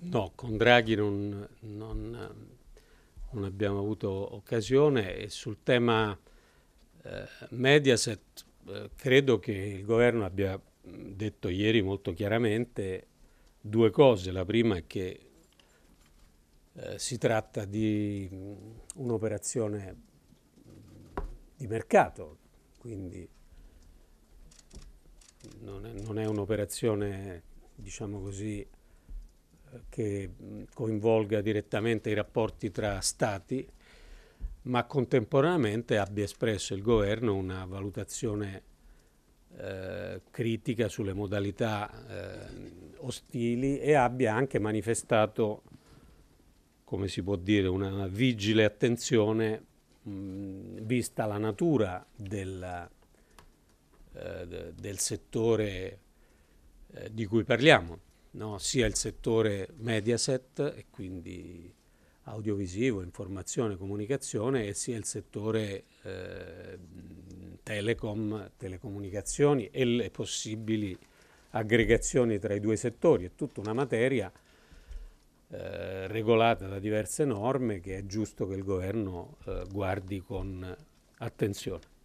No, con Draghi non, non, non abbiamo avuto occasione e sul tema eh, Mediaset eh, credo che il governo abbia detto ieri molto chiaramente due cose. La prima è che eh, si tratta di mm, un'operazione di mercato, quindi non è, non è un'operazione, diciamo così, che mm, coinvolga direttamente i rapporti tra Stati, ma contemporaneamente abbia espresso il governo una valutazione eh, critica sulle modalità eh, ostili e abbia anche manifestato, come si può dire, una vigile attenzione mh, mm, vista la natura della, eh, del settore eh, di cui parliamo no, sia il settore Mediaset e quindi audiovisivo, informazione, comunicazione e sia il settore eh, telecom, telecomunicazioni e le possibili aggregazioni tra i due settori. È tutta una materia eh, regolata da diverse norme che è giusto che il governo eh, guardi con attenzione.